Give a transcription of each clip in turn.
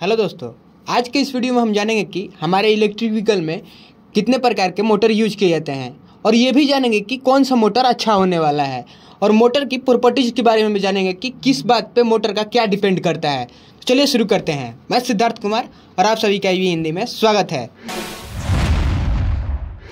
hello दोस्तों आज के इस वीडियो में हम जानेंगे कि हमारे इलेक्ट्रिक व्हीकल में कितने प्रकार के मोटर यूज किए जाते हैं और ये भी जानेंगे कि कौन सा मोटर अच्छा होने वाला है और मोटर की प्रॉपर्टीज के बारे में भी जानेंगे कि किस बात पे मोटर का क्या डिपेंड करता है चलिए शुरू करते हैं मैं सिद्धार्थ कुमार और आप सभी का वी हिंदी में स्वागत है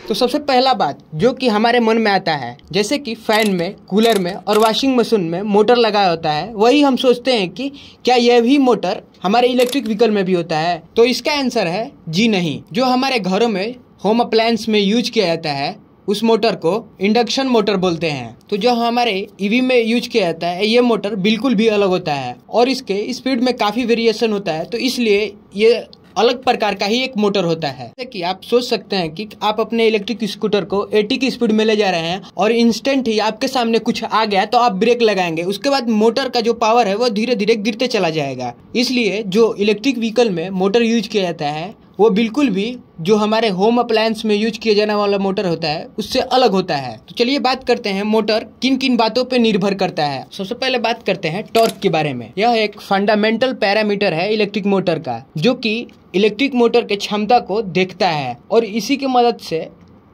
तो सबसे पहला बात जो कि हमारे मन में आता है जैसे कि फ़ैन में कूलर में और वॉशिंग मशीन में मोटर लगाया होता है वही हम सोचते हैं कि क्या यह भी मोटर हमारे इलेक्ट्रिक व्हीकल में भी होता है तो इसका आंसर है जी नहीं जो हमारे घरों में होम अप्लायंस में यूज किया जाता है उस मोटर को इंडक्शन मोटर बोलते हैं तो जो हमारे ईवी e में यूज किया जाता है ये मोटर बिल्कुल भी अलग होता है और इसके स्पीड में काफ़ी वेरिएशन होता है तो इसलिए ये अलग प्रकार का ही एक मोटर होता है जैसे कि आप सोच सकते हैं कि आप अपने इलेक्ट्रिक स्कूटर को 80 की स्पीड में ले जा रहे हैं और इंस्टेंट ही आपके सामने कुछ आ गया तो आप ब्रेक लगाएंगे उसके बाद मोटर का जो पावर है वो धीरे धीरे गिरते चला जाएगा इसलिए जो इलेक्ट्रिक व्हीकल में मोटर यूज किया जाता है वो बिल्कुल भी जो हमारे होम अप्लायंस में यूज किया जाने वाला मोटर होता है उससे अलग होता है तो चलिए बात करते हैं मोटर किन किन बातों पर निर्भर करता है सबसे पहले बात करते हैं टॉर्क के बारे में यह एक फंडामेंटल पैरामीटर है इलेक्ट्रिक मोटर का जो कि इलेक्ट्रिक मोटर के क्षमता को देखता है और इसी के मदद से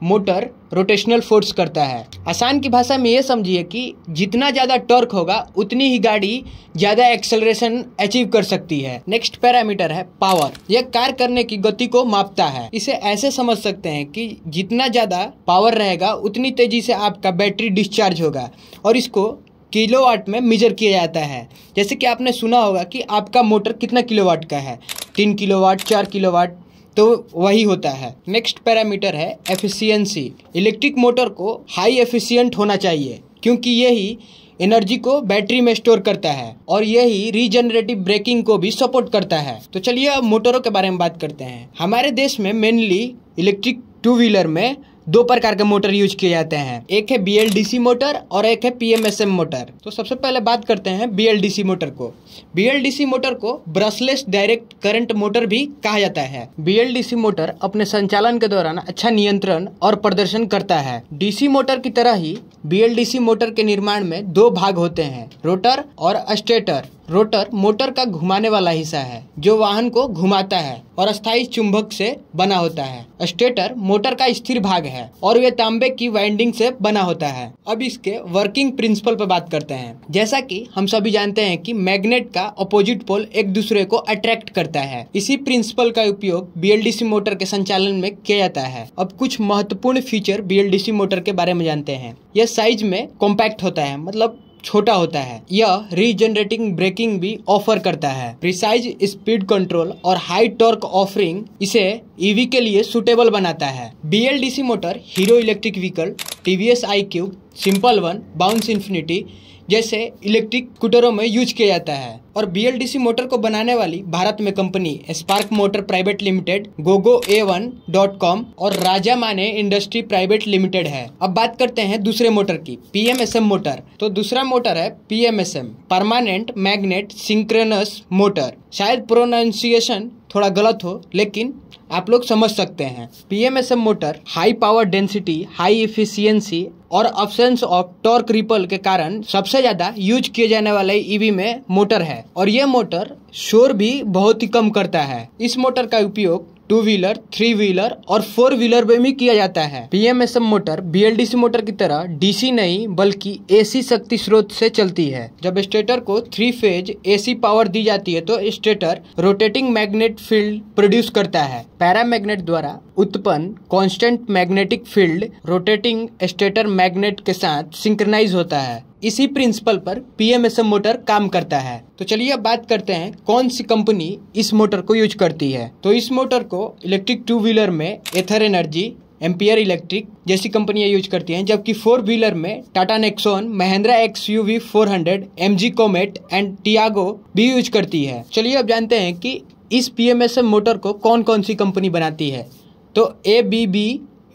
मोटर रोटेशनल फोर्स करता है आसान की भाषा में ये समझिए कि जितना ज़्यादा टर्क होगा उतनी ही गाड़ी ज़्यादा एक्सेलरेशन अचीव कर सकती है नेक्स्ट पैरामीटर है पावर यह कार करने की गति को मापता है इसे ऐसे समझ सकते हैं कि जितना ज़्यादा पावर रहेगा उतनी तेजी से आपका बैटरी डिस्चार्ज होगा और इसको किलो में मेजर किया जाता है जैसे कि आपने सुना होगा कि आपका मोटर कितना किलो वाट का है तीन किलो वाट चार किलो वाट तो वही होता है नेक्स्ट पैरामीटर है एफिशिएंसी इलेक्ट्रिक मोटर को हाई एफिशिएंट होना चाहिए क्योंकि यही एनर्जी को बैटरी में स्टोर करता है और यही रीजनरेटिव ब्रेकिंग को भी सपोर्ट करता है तो चलिए अब मोटरों के बारे में बात करते हैं हमारे देश में मेनली इलेक्ट्रिक टू व्हीलर में दो प्रकार के मोटर यूज किए जाते हैं एक है बी मोटर और एक है पी मोटर तो सबसे पहले बात करते हैं बी मोटर को बी मोटर को ब्रशलेस डायरेक्ट करंट मोटर भी कहा जाता है बी मोटर अपने संचालन के दौरान अच्छा नियंत्रण और प्रदर्शन करता है डीसी मोटर की तरह ही बी मोटर के निर्माण में दो भाग होते हैं रोटर और स्टेटर रोटर मोटर का घुमाने वाला हिस्सा है जो वाहन को घुमाता है और अस्थायी चुंबक से बना होता है स्टेटर मोटर का स्थिर भाग है और वे तांबे की वाइंडिंग से बना होता है अब इसके वर्किंग प्रिंसिपल पर बात करते हैं जैसा कि हम सभी जानते हैं कि मैग्नेट का अपोजिट पोल एक दूसरे को अट्रैक्ट करता है इसी प्रिंसिपल का उपयोग बी मोटर के संचालन में किया जाता है अब कुछ महत्वपूर्ण फीचर बी मोटर के बारे में जानते हैं यह साइज में कॉम्पैक्ट होता है मतलब छोटा होता है यह रीजनरेटिंग ब्रेकिंग भी ऑफर करता है प्रिसाइज स्पीड कंट्रोल और हाई टॉर्क ऑफरिंग इसे ईवी e के लिए सुटेबल बनाता है BLDC motor Hero electric vehicle TVS iQube Simple One Bounce Infinity जैसे इलेक्ट्रिक स्कूटरों में यूज किया जाता है और बी मोटर को बनाने वाली भारत में company Spark Motor Private Limited GoGo A one dot com और राजा माने इंडस्ट्री प्राइवेट लिमिटेड है अब बात करते हैं दूसरे मोटर की पीएमएसएम मोटर तो दूसरा मोटर है PMSM permanent magnet synchronous motor शायद प्रोनाउंसिएशन थोड़ा गलत हो लेकिन आप लोग समझ सकते हैं PMSM motor high power density high efficiency और अब्सेंस ऑफ टॉर्क रिपल के कारण सबसे ज्यादा यूज किए जाने वाले ईवी e में मोटर है और यह मोटर शोर भी बहुत ही कम करता है इस मोटर का उपयोग टू व्हीलर थ्री व्हीलर और फोर व्हीलर में भी किया जाता है पीएमएसएम मोटर बीएलडीसी मोटर की तरह डीसी नहीं बल्कि एसी शक्ति स्रोत से चलती है जब स्टेटर को थ्री फेज एसी पावर दी जाती है तो stator rotating magnet field produce करता है पैरामैग्नेट द्वारा उत्पन्न constant magnetic field rotating stator magnet के साथ सिंक्रनाइज होता है इसी प्रिंसिपल पर पीएमएसएम मोटर काम करता है तो चलिए अब बात करते हैं कौन सी कंपनी इस मोटर को यूज करती है तो इस मोटर को इलेक्ट्रिक टू व्हीलर में एथर एनर्जी एम्पियर इलेक्ट्रिक जैसी कंपनियां यूज करती हैं जबकि फोर व्हीलर में Tata Nexon Mahindra X U V four hundred M G Comet and Tiago भी यूज करती है चलिए अब जानते हैं कि इस पीएमएसएम मोटर को कौन कौन सी कंपनी बनाती है तो A B B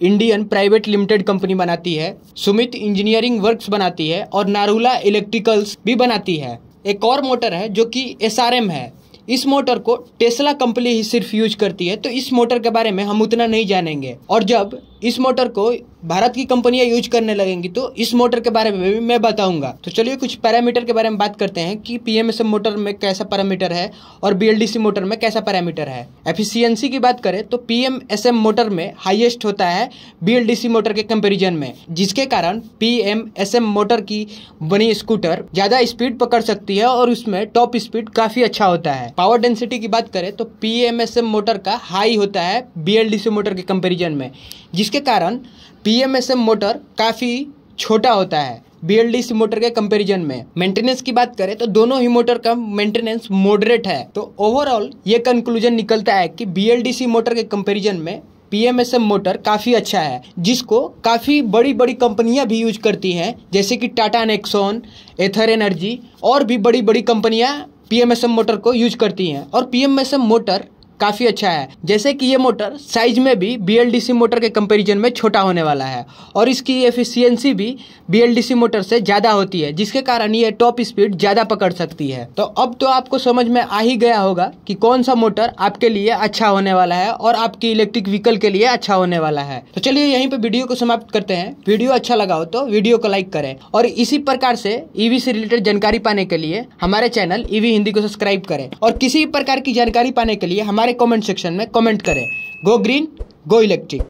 Indian Private Limited company बनाती है सुमित इंजीनियरिंग वर्क्स बनाती है और नारूला इलेक्ट्रिकल्स भी बनाती है एक और मोटर है जो कि एस है इस मोटर को टेस्ला कंपनी ही सिर्फ यूज करती है तो इस मोटर के बारे में हम उतना नहीं जानेंगे और जब इस मोटर को भारत की कंपनियां यूज करने लगेंगी तो इस मोटर के बारे में भी मैं बताऊंगा तो चलिए कुछ पैरामीटर के बारे में बात करते हैं कि पीएमएसएम मोटर में कैसा पैरामीटर है और बीएलडीसी मोटर में कैसा पैरामीटर है एफिशिएंसी की बात करें तो पीएमएसएम मोटर में हाइएस्ट होता है बीएलडीसी मोटर के कंपेरिजन में जिसके कारण पीएमएसएम मोटर की बनी स्कूटर ज्यादा स्पीड पकड़ सकती है और उसमें टॉप स्पीड काफी अच्छा होता है पावर डेंसिटी की बात करें तो पीएमएसएम मोटर का हाई होता है बीएलडीसी मोटर के कंपेरिजन में जिसके इसके कारण पीएमएसएम मोटर काफ़ी छोटा होता है बी मोटर के कंपैरिजन में मेंटेनेंस की बात करें तो दोनों ही मोटर का मेंटेनेंस मॉडरेट है तो ओवरऑल ये कंक्लूजन निकलता है कि बीएलडीसी मोटर के कंपैरिजन में पीएमएसएम मोटर काफ़ी अच्छा है जिसको काफ़ी बड़ी बड़ी कंपनियां भी यूज करती हैं जैसे कि टाटा नेक्सोन एथर एनर्जी और भी बड़ी बड़ी कंपनियां पीएमएसएम मोटर को यूज करती हैं और पीएमएसएम मोटर काफ़ी अच्छा है जैसे कि ये मोटर साइज में भी बी मोटर के कंपैरिजन में छोटा होने वाला है और इसकी एफिशिएंसी भी बी मोटर से ज़्यादा होती है जिसके कारण ये टॉप स्पीड ज़्यादा पकड़ सकती है तो अब तो आपको समझ में आ ही गया होगा कि कौन सा मोटर आपके लिए अच्छा होने वाला है और आपकी इलेक्ट्रिक व्हीकल के लिए अच्छा होने वाला है तो चलिए यहीं पर वीडियो को समाप्त करते हैं वीडियो अच्छा लगा हो तो वीडियो को लाइक करें और इसी प्रकार से ईवी e से रिलेटेड जानकारी पाने के लिए हमारे चैनल ईवी हिंदी को सब्सक्राइब करें और किसी प्रकार की जानकारी पाने के लिए हमारे हमारे कमेंट सेक्शन में कमेंट करें गो ग्रीन गो इलेक्ट्रिक